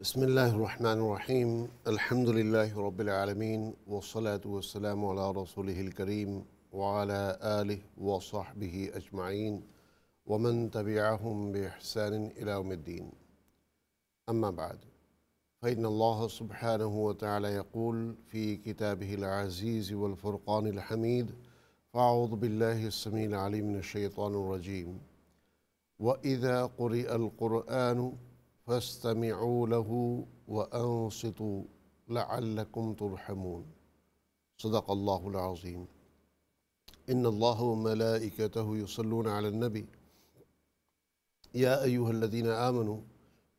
بسم الله الرحمن الرحيم الحمد لله رب العالمين والصلاة والسلام على رسوله الكريم وعلى آله وصحبه أجمعين ومن تبعهم بإحسان إلى يوم الدين أما بعد فإن الله سبحانه وتعالى يقول في كتابه العزيز والفرقان الحميد فأعوذ بالله السميع العليم من الشيطان الرجيم وإذا قرئ القرآن فاستمعوا له وأنصتوا لعلكم ترحمون صدق الله العظيم إن الله وملائكته يصلون على النبي يا أيها الذين آمنوا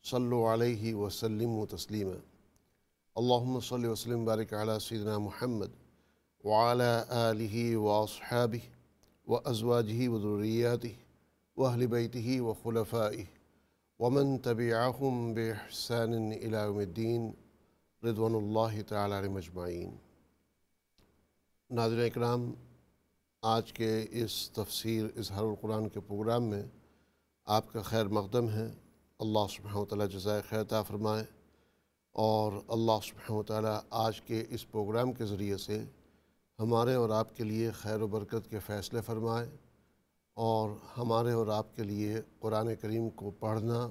صلوا عليه وسلموا تسليما اللهم صل وسلم وبارك على سيدنا محمد وعلى آله وأصحابه وأزواجه وذرياته وأهل بيته وخلفائه वमन तबियाम बहसन इलामद्दीन रदवान तमजमाइन नाजर कराम आज के इस तफसर इजहारक़ुरान के प्रोग्राम में आपका खैर मकदम है अल्लाह सुबह ताली जजाय खैरता फ़रमाए और अल्लाह सुबह ताली आज के इस प्रोग्राम के ज़रिए से हमारे और आपके लिए खैर बरकत के फ़ैसले फ़रमाए और हमारे और आपके लिए कुरान करीम को पढ़ना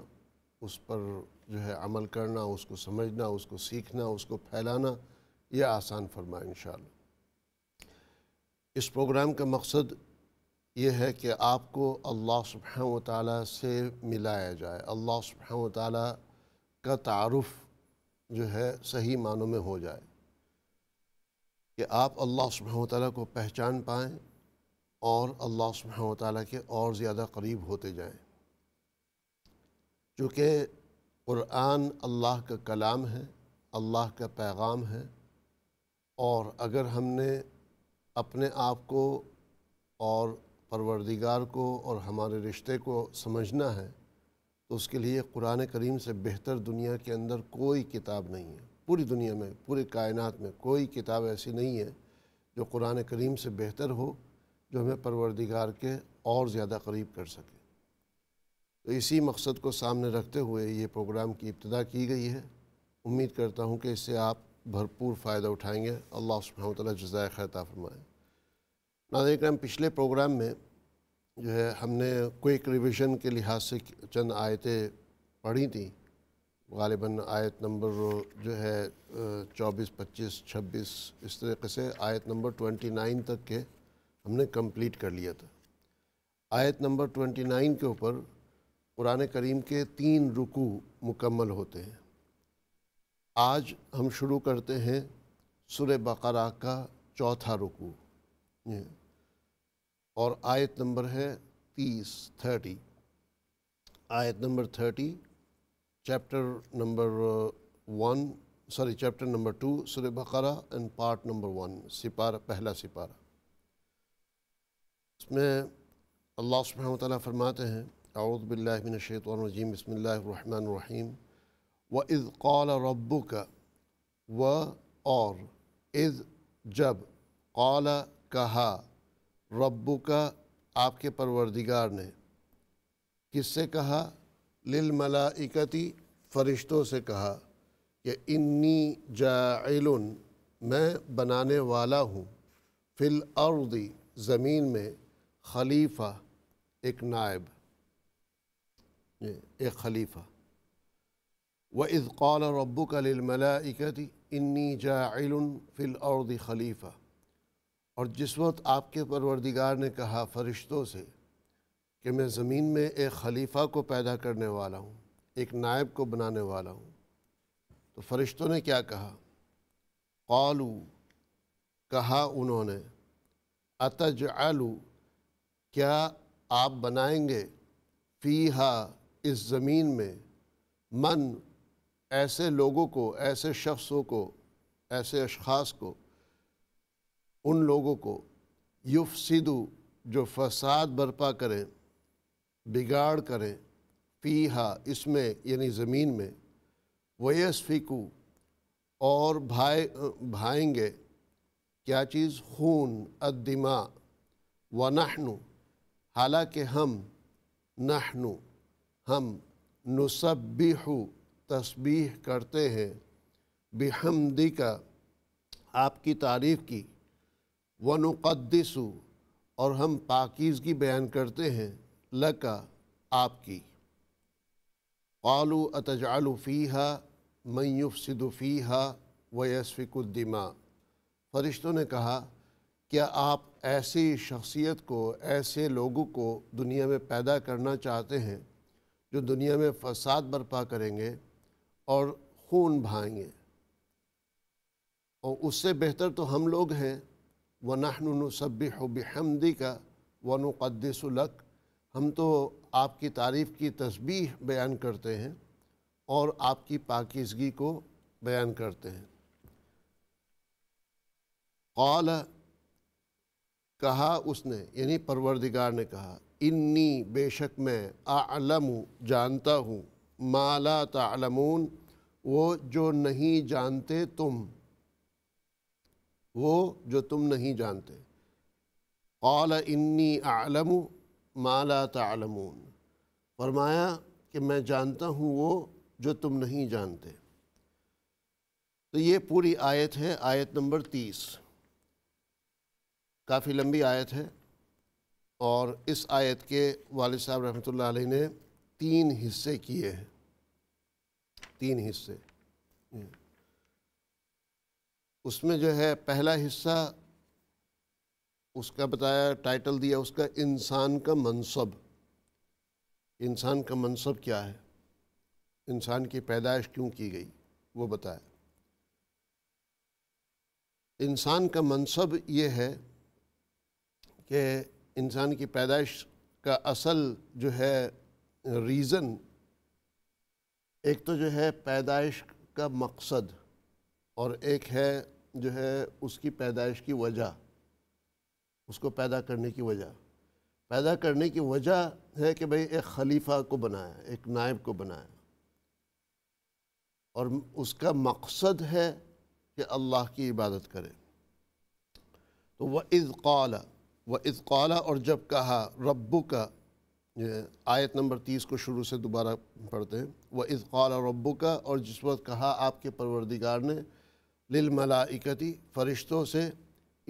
उस पर जो है अमल करना उसको समझना उसको सीखना उसको फैलाना यह आसान फरमाए इन इस प्रोग्राम का मकसद ये है कि आपको अल्लाह सुबह ताली से मिलाया जाए अल्लाह सुबह ताली का तारफ़ जो है सही मानों में हो जाए कि आप अल्लाह सुबह ताली को पहचान पाएँ और अल्लाह सुबह ताली के और ज़्यादा करीब होते जाए चूँकि क़ुरान अल्लाह का कलाम है अल्लाह का पैगाम है और अगर हमने अपने आप को और परवरदिगार को और हमारे रिश्ते को समझना है तो उसके लिए कुरान करीम से बेहतर दुनिया के अंदर कोई किताब नहीं है पूरी दुनिया में पूरे कायनात में कोई किताब ऐसी नहीं है जो कुरान करीम से बेहतर हो जो हमें परवरदिगार के और ज़्यादा करीब कर सके तो इसी मकसद को सामने रखते हुए ये प्रोग्राम की इब्तदा की गई है उम्मीद करता हूँ कि इससे आप भरपूर फ़ायदा उठाएँगे अल्लाह सुबह जजाय खैता फरमाएँ नाजर कराम पिछले प्रोग्राम में जो है हमने क्विक रिविज़न के लिहाज से चंद आयतें पढ़ी थी गालिबा आयत नंबर जो है चौबीस पच्चीस छब्बीस इस तरीके से आयत नंबर ट्वेंटी नाइन तक के हमने कंप्लीट कर लिया था आयत नंबर 29 के ऊपर कुरान करीम के तीन रुकू मुकम्मल होते हैं आज हम शुरू करते हैं सुर बकरा का चौथा रुकू और आयत नंबर है तीस थर्टी आयत number thirty chapter number one sorry chapter number two सुर बकरा एंड पार्ट नंबर वन सिपारा पहला सिपारा इसमें अल्लाह सुबहान ताली फरमाते हैं आउदबिल्लिनशैतरजीम बसमीम व इज़ कौल रबू का व और इज़ जब कौल कहा रबू का आपके परवरदिगार ने किससे कहा लिल मलाइकती फ़रिश्तों से कहा कि इन्नी जाइल मैं बनाने वाला हूँ फ़िल अर्दी ज़मीन में खलीफा एक नायब एक खलीफा व इसक़ाल रब्बू कलमलाकती इन्नी जाइल फ़िलर्द खलीफ़ा और जिस वक्त आपके परवरदिगार ने कहा फ़रिश्तों से कि मैं ज़मीन में एक खलीफ़ा को पैदा करने वाला हूँ एक नायब को बनाने वाला हूँ तो फ़रिश्तों ने क्या कहा कॉलू कहा उन्होंने अतज आलू क्या आप बनाएंगे फ़ी हा इस ज़मीन में मन ऐसे लोगों को ऐसे शख्सों को ऐसे अशास को उन लोगों को युफ सिदु जो फसाद बर्पा करें बिगाड़ करें फ़ी हा इसमें यानी ज़मीन में वयस फ़ीकू और भाए भाएंगे क्या चीज़ खून अदिमा व नहनू हालांकि हम नहनु हम नुसबिहु तस्बीह करते हैं बेहमदी का आपकी तारीफ़ की वनुक़दसु और हम पाकिज़गी बयान करते हैं लका आपकी आलू अतजालफ़ीहा मैफ़सिदफ़ीहा वयसफ़िकुद्दिमा फ़रिश्तों ने कहा क्या आप ऐसी शख्सियत को ऐसे लोगों को दुनिया में पैदा करना चाहते हैं जो दुनिया में फसाद बर्पा करेंगे और खून भाएंगे और उससे बेहतर तो हम लोग हैं व नहनसबहमदी का वन क़दसलक हम तो आपकी तारीफ़ की तस्बीह बयान करते हैं और आपकी पाकिजगी को बयान करते हैं कौल कहा उसने यानी परवरदिगार ने कहा इन्नी बेशक मैं आलम जानता हूँ माला तालमून वो जो नहीं जानते तुम वो जो तुम नहीं जानते कौल इन्नी आलम माला तालमून फरमाया कि मैं जानता हूँ वो जो तुम नहीं जानते तो ये पूरी आयत है आयत नंबर तीस काफ़ी लंबी आयत है और इस आयत के वाल साहब रहमत अलैह ने तीन हिस्से किए हैं तीन हिस्से हम्म। उसमें जो है पहला हिस्सा उसका बताया टाइटल दिया उसका इंसान का मनसब इंसान का मनसब क्या है इंसान की पैदाइश क्यों की गई वो बताया इंसान का मनसब ये है कि इंसान की पैदाइश का असल जो है रीज़न एक तो जो है पैदाइश का मकसद और एक है जो है उसकी पैदाइश की वजह उसको पैदा करने की वजह पैदा करने की वजह है कि भाई एक खलीफा को बनाया एक नायब को बनाया और उसका मकसद है कि अल्लाह की इबादत करे तो वह इज़ क़ाला व इसकाला और जब कहा रब्बू का आयत नंबर तीस को शुरू से दोबारा पढ़ते हैं व इसकाला रब्बू का और जिस वक्त कहा आपके परवरदिगार ने लिलमलाकती फ़रिश्तों से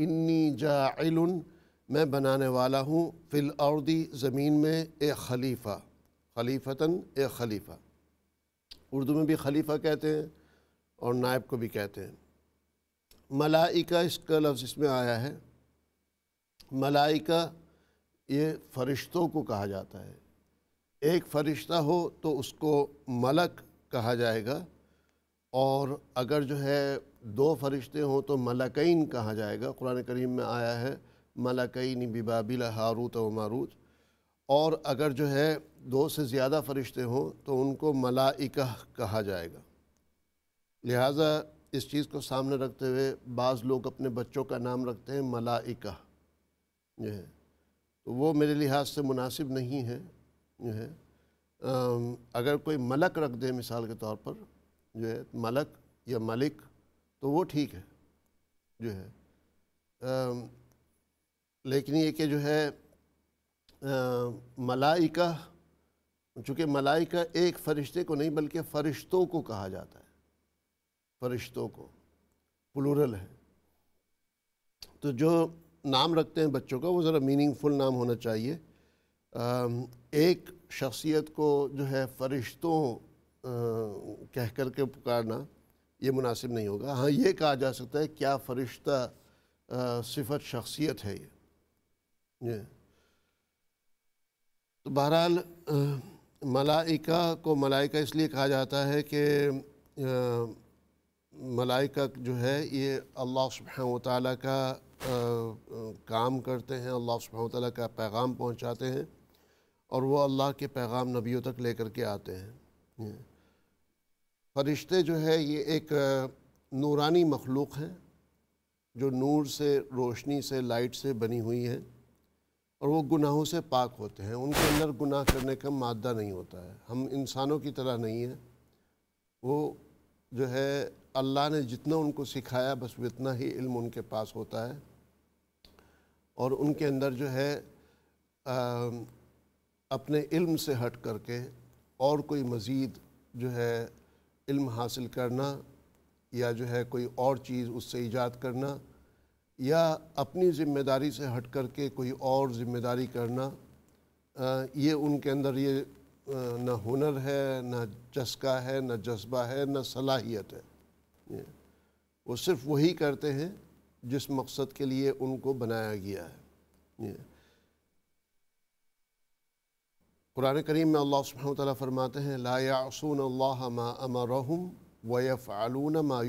इन्नी जाइल मैं बनाने वाला हूँ फिल औरदी ज़मीन में ए खलीफ़ा खलीफतान ए खलीफ़ा उर्दू में भी खलीफ़ा कहते हैं और नायब को भी कहते हैं मलाइका इसका लफ्ज़ इसमें आया है मलाइका ये फ़रिश्तों को कहा जाता है एक फ़रिश्ता हो तो उसको मलक कहा जाएगा और अगर जो है दो फरिश्ते हों तो मलकैन कहा जाएगा कुरान करीम में आया है मलकैन बिबाबिल हारूत व मारूत और अगर जो है दो से ज़्यादा फरिश्ते हों तो उनको मलाइका कहा जाएगा लिहाजा इस चीज़ को सामने रखते हुए बाज़ लोग अपने बच्चों का नाम रखते हैं मलाइका जो है तो वो मेरे लिहाज से मुनासिब नहीं है जो है अगर कोई मलक रख दे मिसाल के तौर पर जो है मलक या मलिक तो वो ठीक है जो है आ, लेकिन ये कि जो है मलाइका चूँकि मलाइका एक फ़रिश्ते को नहीं बल्कि फ़रिश्तों को कहा जाता है फ़रिश्तों को प्लूरल है तो जो नाम रखते हैं बच्चों का वो ज़रा मीनिंगफुल नाम होना चाहिए एक शख्सियत को जो है फरिश्तों कह कर के पुकारना ये मुनासिब नहीं होगा हाँ ये कहा जा सकता है क्या फ़रिश्ता सिफत शख्सियत है ये तो बहरहाल मलाइका को मलाइका इसलिए कहा जाता है कि मलाइका जो है ये अल्लाह सुबह ताली का काम करते हैं अल्लाह सुबह का पैगाम पहुँचाते हैं और वो अल्लाह के पैगाम नबियों तक लेकर के आते हैं फरिश्ते जो है ये एक नूरानी मखलूक हैं जो नूर से रोशनी से लाइट से बनी हुई है और वो गुनाहों से पाक होते हैं उनके अंदर गुनाह करने का मादा नहीं होता है हम इंसानों की तरह नहीं है वो जो है अल्लाह ने जितना उनको सिखाया बस उतना ही इल्म उनके पास होता है और उनके अंदर जो है आ, अपने इल्म से हट करके और कोई मज़ीद जो है इल्म हासिल करना या जो है कोई और चीज़ उससे ईजाद करना या अपनी ज़िम्मेदारी से हट करके कोई और ज़िम्मेदारी करना आ, ये उनके अंदर ये ना हुनर है ना जस्का है ना जज्बा है ना सलाहियत है वो सिर्फ वही करते हैं जिस मकसद के लिए उनको बनाया गया है कुरान करीम में अल्लाह सुबह ताली फरमाते हैं लायासून अल्लाह मा अमरहम वफ़ालून ला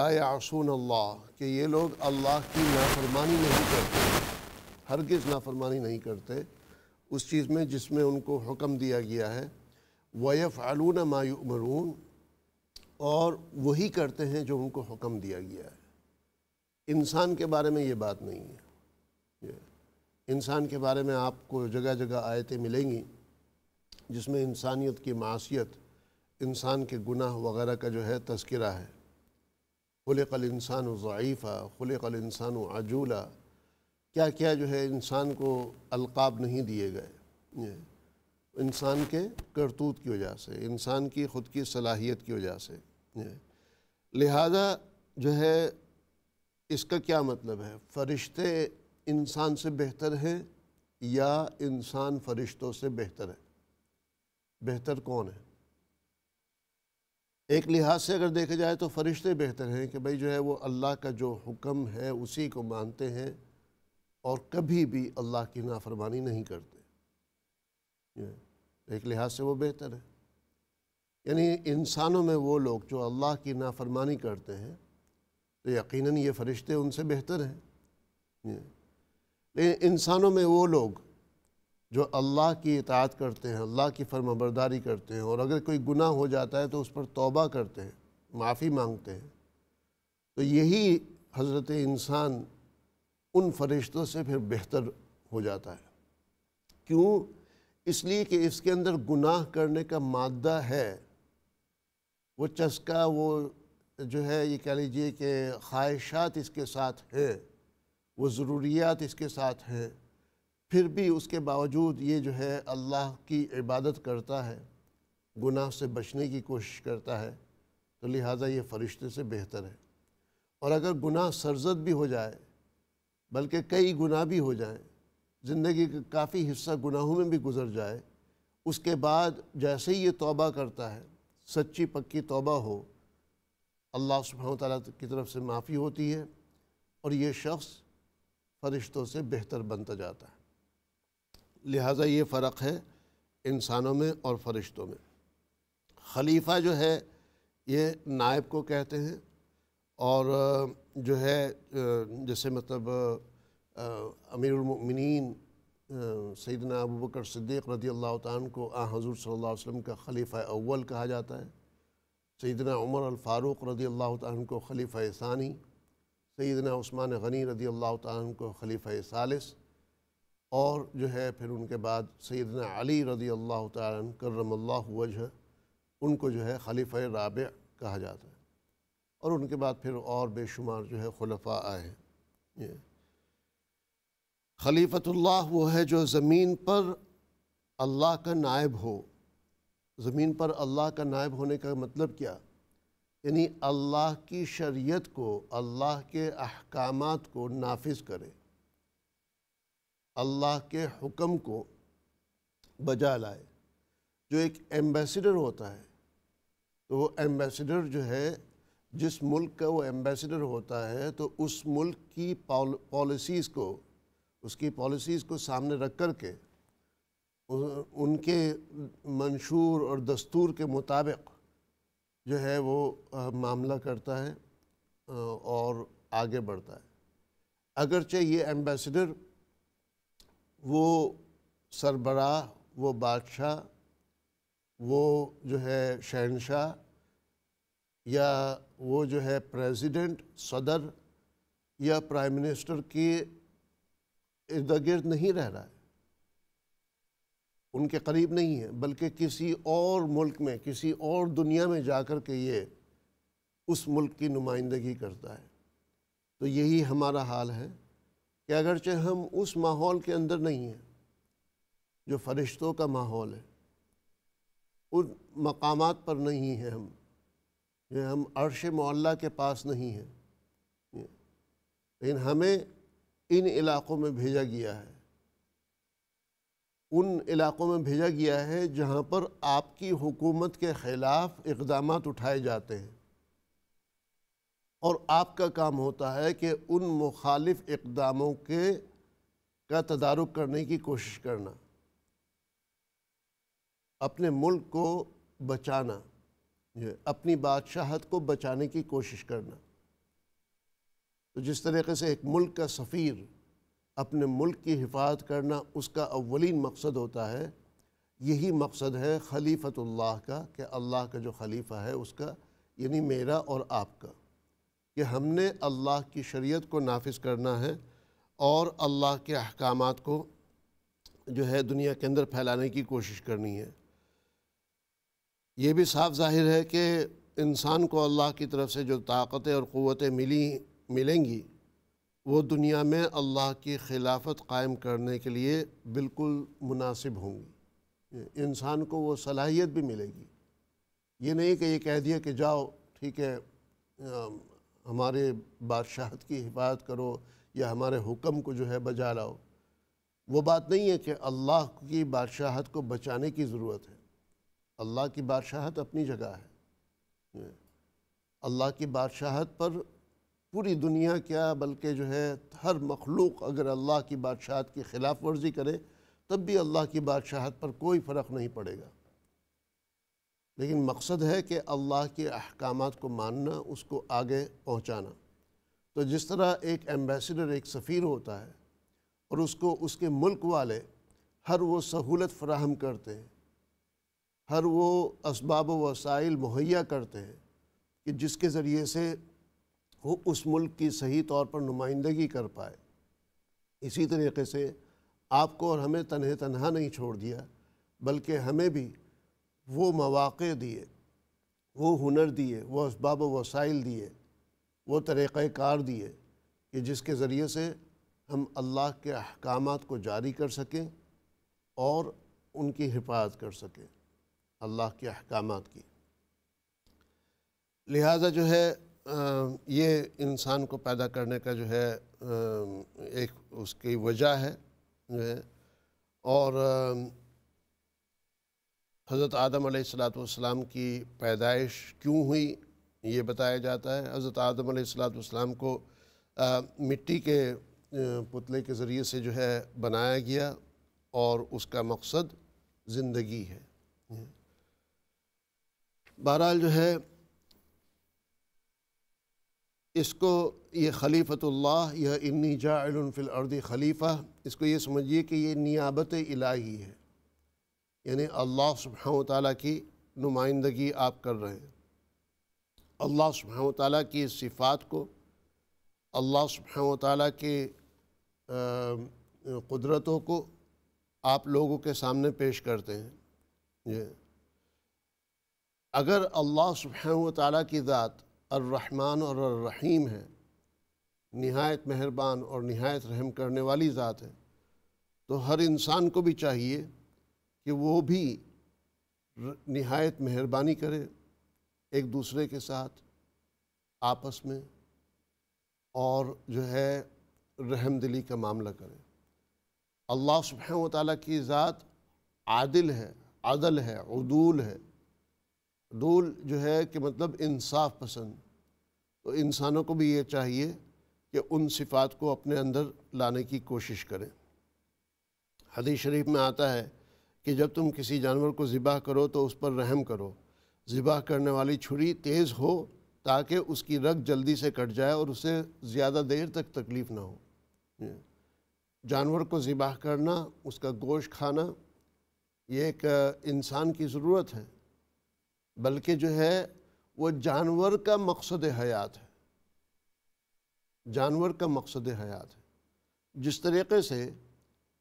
लायासून अल्लाह के ये लोग अल्लाह की नाफरमानी नहीं करते हरगिज़ नाफरमानी नहीं करते उस चीज़ में जिसमें उनको हुक्म दिया गया है वफ़ालून मायूमरून और वही करते हैं जो उनको हुक्म दिया गया है इंसान के बारे में ये बात नहीं है इंसान के बारे में आपको जगह जगह आयतें मिलेंगी जिसमें इंसानियत की मासीत इंसान के गुनाह वगैरह का जो है तस्करा है कल इंसान ज़ीफ़ा कल इंसान अजूला क्या क्या जो है इंसान को अलकाब नहीं दिए गए इंसान के करतूत की वजह से इंसान की ख़ुद की सलाहियत की वजह से लिहाजा जो है इसका क्या मतलब है फरिश्ते इंसान से बेहतर हैं या इंसान फरिश्तों से बेहतर है बेहतर कौन है एक लिहाज से अगर देखा जाए तो फरिश्ते बेहतर हैं कि भाई जो है वो अल्लाह का जो हुक्म है उसी को मानते हैं और कभी भी अल्लाह की नाफरमानी नहीं करते एक लिहाज से वो बेहतर है यानी इंसानों में वो लोग जो अल्लाह की नाफरमानी करते हैं तो यकीनन ये फ़रिश्ते उनसे बेहतर हैं लेकिन इंसानों में वो लोग जो अल्लाह की इतात करते हैं अल्लाह की फर्माबरदारी करते हैं और अगर कोई गुनाह हो जाता है तो उस पर तौबा करते हैं माफ़ी मांगते हैं तो यही हज़रत इंसान उन फरिश्तों से फिर बेहतर हो जाता है क्यों इसलिए कि इसके अंदर गुनाह करने का मादा है वो चस्का वो जो है ये कह लीजिए कि ख्वाहिशात इसके साथ है वो ज़रूरियात इसके साथ है फिर भी उसके बावजूद ये जो है अल्लाह की इबादत करता है गुनाह से बचने की कोशिश करता है तो लिहाजा ये फ़रिश्ते से बेहतर है और अगर गुनाह सरजद भी हो जाए बल्कि कई गुनाह भी हो जाए ज़िंदगी का काफ़ी हिस्सा गुनाहों में भी गुजर जाए उसके बाद जैसे ही ये तौबा करता है सच्ची पक्की तोबा हो अल्लाह सुबह तला की तरफ से माफ़ी होती है और ये शख्स फरिश्तों से बेहतर बनता जाता है लिहाजा ये फ़र्क है इंसानों में और फरिश्तों में खलीफा जो है ये नायब को कहते हैं और जो है जैसे मतलब अमीरमिन सैदना अबू बकर सिद्दीक़ रदी अल्लाह तन को आ हज़ूर सल्ला अलैहि का खलीफ़ा अव्वल कहा जाता है सैदना उमर अलफ़ारूक रदी अल्लाह तन को खलीफ़ा सानी सैदना उस्मान गनी रदी अल्लाह तन को खलीफ़ा सालिस और जो है फिर उनके बाद सैदना अली रदी अल्लाह तन करम वजह उनको जो है खलीफ़ राब कहा जाता है और उनके बाद फिर और बेशुमार जो है खलफा आए हैं खलीफतुल्लाह वो है जो ज़मीन पर अल्लाह का नायब हो ज़मीन पर अल्लाह का नायब होने का मतलब क्या यानी अल्लाह की शरीयत को अल्लाह के अहकाम को नाफिज करे अल्लाह के हुक्म को बजा लाए जो एक एम्बेसडर होता है तो वो एम्बेसडर जो है जिस मुल्क का वो एम्बेसडर होता है तो उस मुल्क की पॉलिसीज़ को उसकी पॉलिसीज़ को सामने रख कर के उनके मंशूर और दस्तूर के मुताबिक जो है वो मामला करता है और आगे बढ़ता है अगरचे ये एम्बेसडर वो सरबरा वो बादशाह वो जो है शहनशाह या वो जो है प्रेसिडेंट सदर या प्राइम मिनिस्टर की इर्द गिर्द नहीं रह रहा है उनके करीब नहीं है बल्कि किसी और मुल्क में किसी और दुनिया में जा कर के ये उस मुल्क की नुमाइंदगी करता है तो यही हमारा हाल है कि अगरचे हम उस माहौल के अंदर नहीं हैं जो फरिश्तों का माहौल है उन मकामात पर नहीं हैं हम जो हम अरश मोल्ला के पास नहीं हैं लेकिन हमें इन इलाक़ों में भेजा गया है उन इलाक़ों में भेजा गया है जहाँ पर आपकी हुकूमत के ख़िलाफ़ इकदाम उठाए जाते हैं और आपका काम होता है कि उन मुखालिफ इकदामों के का तदारुक करने की कोशिश करना अपने मुल्क को बचाना अपनी बादशाहत को बचाने की कोशिश करना तो जिस तरीके से एक मुल्क का सफ़ीर अपने मुल्क की हिफाजत करना उसका अवलिन मकसद होता है यही मकसद है खलीफतुल्लाह का कि अल्लाह का जो खलीफा है उसका यानी मेरा और आपका कि हमने अल्लाह की शरीयत को नाफिस करना है और अल्लाह के अहकाम को जो है दुनिया के अंदर फैलाने की कोशिश करनी है ये भी साफ जाहिर है कि इंसान को अल्लाह की तरफ से जो ताकतें और क़वतें मिली मिलेंगी वो दुनिया में अल्लाह की खिलाफत कायम करने के लिए बिल्कुल मुनासिब होंगी इंसान को वो सलाहियत भी मिलेगी ये नहीं कि ये कह दिया कि जाओ ठीक है हमारे बादशाहत की हिफाजत करो या हमारे हुक्म को जो है बजा लाओ वो बात नहीं है कि अल्लाह की बादशाहत को बचाने की ज़रूरत है अल्लाह की बादशाहत अपनी जगह है अल्लाह की बादशाहत पर पूरी दुनिया क्या बल्कि जो है हर मखलूक अगर अल्लाह की बादशाहत की खिलाफ वर्जी करे तब भी अल्लाह की बादशाहत पर कोई फ़र्क नहीं पड़ेगा लेकिन मकसद है कि अल्लाह के अहकाम को मानना उसको आगे पहुँचाना तो जिस तरह एक एम्बेसडर एक सफ़ीर होता है और उसको उसके मुल्क वाले हर वो सहूलत फ्राहम करते हैं हर वो इसबाब वसाइल मुहैया करते हैं कि जिसके ज़रिए से वो उस मुल्क की सही तौर पर नुमाइंदगी कर पाए इसी तरीके से आपको और हमें तनहे तनहा नहीं छोड़ दिया बल्कि हमें भी वो मौाक़े दिए वो हुनर दिए वो इसबाब वसाइल दिए वो तरीक़ार दिए कि जिसके ज़रिए से हम अल्लाह के अहकाम को जारी कर सकें और उनकी हिफाजत कर सकें अल्लाह के अहकाम की लिहाजा जो है ये इंसान को पैदा करने का जो है एक उसकी वजह है जो है और हज़रत आदम सलाम की पैदाइश क्यों हुई ये बताया जाता है हज़रत आदम सलाम को आ, मिट्टी के पुतले के ज़रिए से जो है बनाया गया और उसका मकसद ज़िंदगी है बहरहाल जो है इसको ये खलीफतुल्लाह यह इन्नी जाफिलर्द खलीफ़ा इसको ये समझिए कि ये नियाबत इलाही है यानी अल्लाह सुबह तला की नुमाइंदगी आप कर रहे हैं अल्लाह सुबह तला की इस सिफ़ात को अल्लाह सुबह ताली के कुदरतों को आप लोगों के सामने पेश करते हैं ये अगर अल्लाह सुबह तला की ज़ात अर्रहमान और रहीम है नहायत मेहरबान और नहायत रहम करने वाली ज़ात है तो हर इंसान को भी चाहिए कि वो भी नहायत मेहरबानी करे एक दूसरे के साथ आपस में और जो है रहम दिली का मामला करे अल्लाह सुबह ताली की ज़ात आदिल है अदल है उदूल है डूल जो है कि मतलब इंसाफ पसंद तो इंसानों को भी ये चाहिए कि उन सिफात को अपने अंदर लाने की कोशिश करें हदीस शरीफ में आता है कि जब तुम किसी जानवर को ज़िबा करो तो उस पर रहम करो ज़िबा करने वाली छुरी तेज़ हो ताकि उसकी रग जल्दी से कट जाए और उसे ज़्यादा देर तक तकलीफ़ ना हो जानवर को ज़िबा करना उसका गोश्त खाना ये एक इंसान की ज़रूरत है बल्कि जो है वो जानवर का मकसद हयात है जानवर का मकसद हयात है जिस तरीके से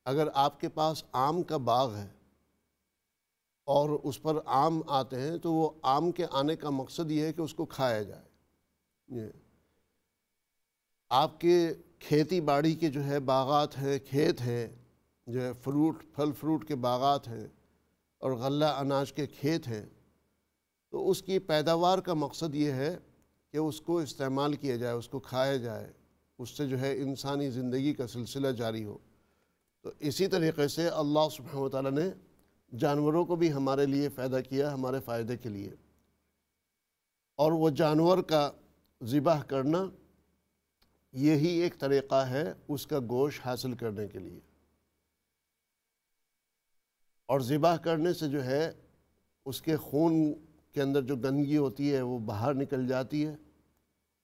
अगर आपके पास आम का बाग है और उस पर आम आते हैं तो वो आम के आने का मकसद ये है कि उसको खाया जाए ये आपके खेती बाड़ी के जो है बागात हैं खेत हैं जो है फ्रूट फल फ्रूट के बागात हैं और गला अनाज के खेत हैं तो उसकी पैदावार का मकसद ये है कि उसको इस्तेमाल किया जाए उसको खाया जाए उससे जो है इंसानी ज़िंदगी का सिलसिला जारी हो तो इसी तरीके से अल्लाह सुबह ताली ने जानवरों को भी हमारे लिए फ़ायदा किया हमारे फ़ायदे के लिए और वह जानवर का ज़िबाह करना यही एक तरीक़ा है उसका गोश हासिल करने के लिए और ज़िबाह करने से जो है उसके खून के अंदर जो गंदगी होती है वो बाहर निकल जाती है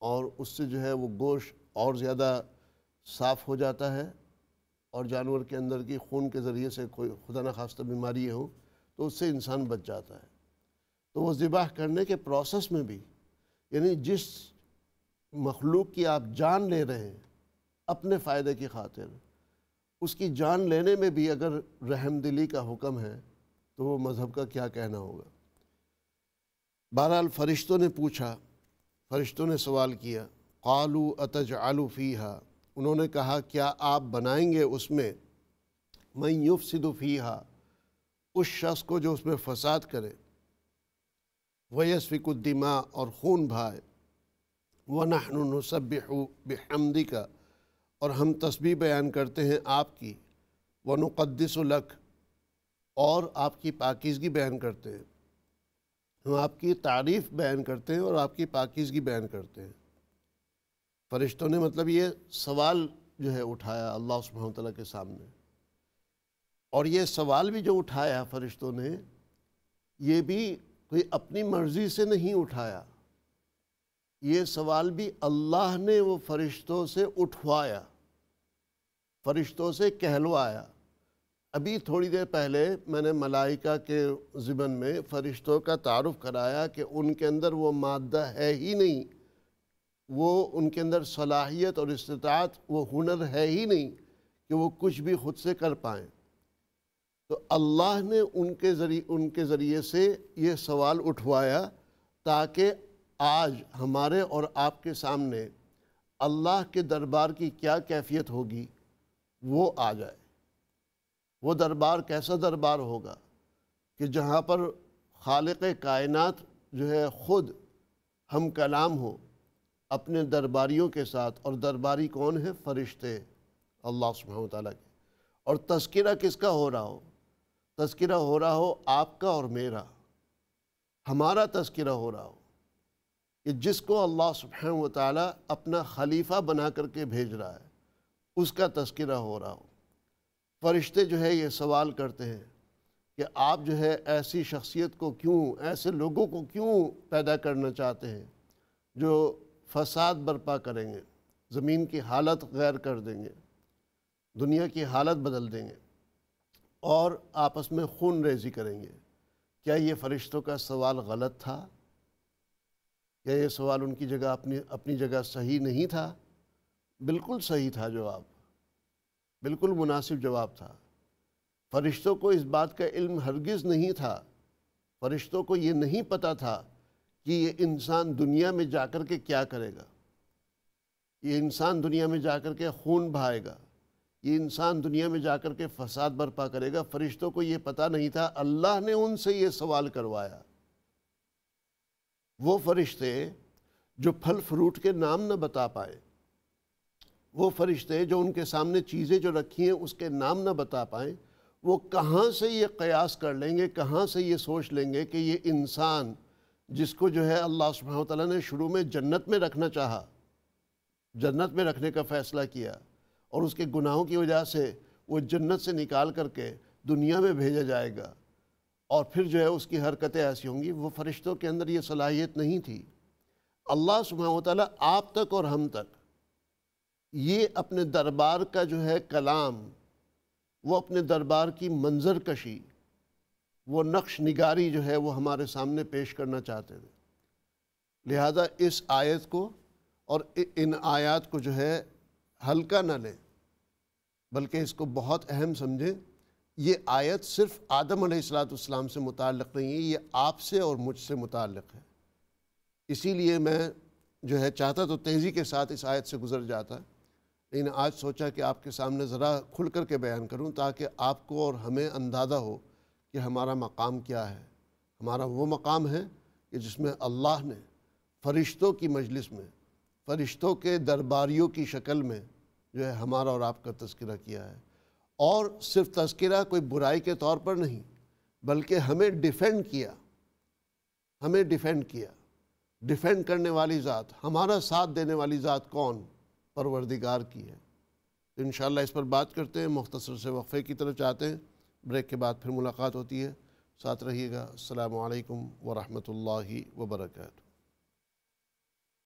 और उससे जो है वो गोश्त और ज़्यादा साफ़ हो जाता है और जानवर के अंदर की खून के ज़रिए से कोई खुदा न खास्त बीमारी हो तो उससे इंसान बच जाता है तो वो ज़िबाह करने के प्रोसेस में भी यानी जिस मखलूक की आप जान ले रहे हैं अपने फ़ायदे की खातिर उसकी जान लेने में भी अगर रहमदिली का हुक्म है तो वो मज़हब का क्या कहना होगा बहरहाल फ़रिश्तों ने पूछा फ़रिश्तों ने सवाल किया आलू अतज आलू फ़ीहा उन्होंने कहा क्या आप बनाएंगे उसमें मैं युफ सिदुफ़ीहा उस शख्स को जो उसमें फसाद करे वयसफ़िकुद्दिमा और खून भाए व नहनसब बेहमदी का और हम तस्बी बयान करते हैं आपकी व नक़दसलख और आपकी पाकिजगी बयान करते हैं हम आपकी तारीफ़ बयान करते हैं और आपकी पाकिजगी बयान करते हैं फरिश्तों ने मतलब ये सवाल जो है उठाया अल्लाह सुबह तला के सामने और ये सवाल भी जो उठाया फरिश्तों ने ये भी कोई अपनी मर्ज़ी से नहीं उठाया ये सवाल भी अल्लाह ने वो फरिश्तों से उठवाया फरिश्तों से कहलवाया अभी थोड़ी देर पहले मैंने मलाइका के ज़िबन में फ़रिश्तों का तारफ़ कराया कि उनके अंदर वो मादा है ही नहीं वो उनके अंदर सलाहियत और इस्तात वो हुनर है ही नहीं कि वो कुछ भी ख़ुद से कर पाएँ तो अल्लाह ने उनके ज़रिए उनके ज़रिए से ये सवाल उठवाया ताकि आज हमारे और आपके सामने अल्लाह के दरबार की क्या कैफियत होगी वो आ जाए वो दरबार कैसा दरबार होगा कि जहाँ पर खालिक कायनात जो है ख़ुद हम कलाम हो अपने दरबारियों के साथ और दरबारी कौन है फ़रिश्ते अल्लाह सुबह ताली के और तस्करा किसका हो रहा हो तस्करा हो रहा हो आपका और मेरा हमारा तस्करा हो रहा हो कि जिसको अल्लाह सुबह तला अपना खलीफा बना करके भेज रहा है उसका तस्करा हो रहा हो फरिश्ते जो है ये सवाल करते हैं कि आप जो है ऐसी शख्सियत को क्यों ऐसे लोगों को क्यों पैदा करना चाहते हैं जो फसाद बर्पा करेंगे ज़मीन की हालत गैर कर देंगे दुनिया की हालत बदल देंगे और आपस में खून रेजी करेंगे क्या ये फ़रिश्तों का सवाल गलत था क्या ये सवाल उनकी जगह अपनी अपनी जगह सही नहीं था बिल्कुल सही था जवाब बिल्कुल मुनासिब जवाब था फ़रिश्तों को इस बात का इल्म हरगिज़ नहीं था फ़रिश्तों को ये नहीं पता था कि ये इंसान दुनिया में जा कर के क्या करेगा ये इंसान दुनिया में जा कर के खून बहाएगा ये इंसान दुनिया में जा कर के फसाद बर्पा करेगा फ़रिश्तों को ये पता नहीं था अल्लाह ने उनसे ये सवाल करवाया वो फ़रिश्ते जो फल फ्रूट के नाम न बता पाए वो फरिश्ते जो उनके सामने चीज़ें जो रखी हैं उसके नाम ना बता पाएँ वो कहाँ से ये कयास कर लेंगे कहाँ से ये सोच लेंगे कि ये इंसान जिसको जो है अल्लाह सुबह तला ने शुरू में जन्नत में रखना चाहा जन्नत में रखने का फ़ैसला किया और उसके गुनाहों की वजह से वो जन्नत से निकाल करके दुनिया में भेजा जाएगा और फिर जो है उसकी हरकतें ऐसी होंगी वो फरिश्तों के अंदर ये सलाहियत नहीं थी अल्लाह सुबह तला आप तक और हम तक ये अपने दरबार का जो है कलाम वो अपने दरबार की मंजर कशी वो नक्श निगारी जो है वो हमारे सामने पेश करना चाहते थे लिहाजा इस आयत को और इन आयात को जो है हल्का ना लें बल्कि इसको बहुत अहम समझें ये आयत सिर्फ आदम सलाम से मुतक़ नहीं है ये आपसे और मुझसे मुतक़ है इसीलिए मैं जो है चाहता तो तेज़ी के साथ इस आयत से गुज़र जाता है लेकिन आज सोचा कि आपके सामने ज़रा खुल कर के बयान करूँ ताकि आपको और हमें अंदाज़ा हो कि हमारा मकाम क्या है हमारा वो मकाम है कि जिसमें अल्लाह ने फ़रिश्तों की मजलिस में फ़रिश्तों के दरबारियों की शक्ल में जो है हमारा और आपका तस्करा किया है और सिर्फ तस्करा कोई बुराई के तौर पर नहीं बल्कि हमें डिफेंड किया हमें डिफेंड किया डिफेंड करने वाली ज़ात हमारा साथ देने वाली ज़ात कौन परवरदिगार की है तो इन इस पर बात करते हैं मुख्तसर से वक्फ़े की तरफ चाहते हैं ब्रेक के बाद फिर मुलाकात होती है साथ रहिएगा अल्लाम वरहमल वर्का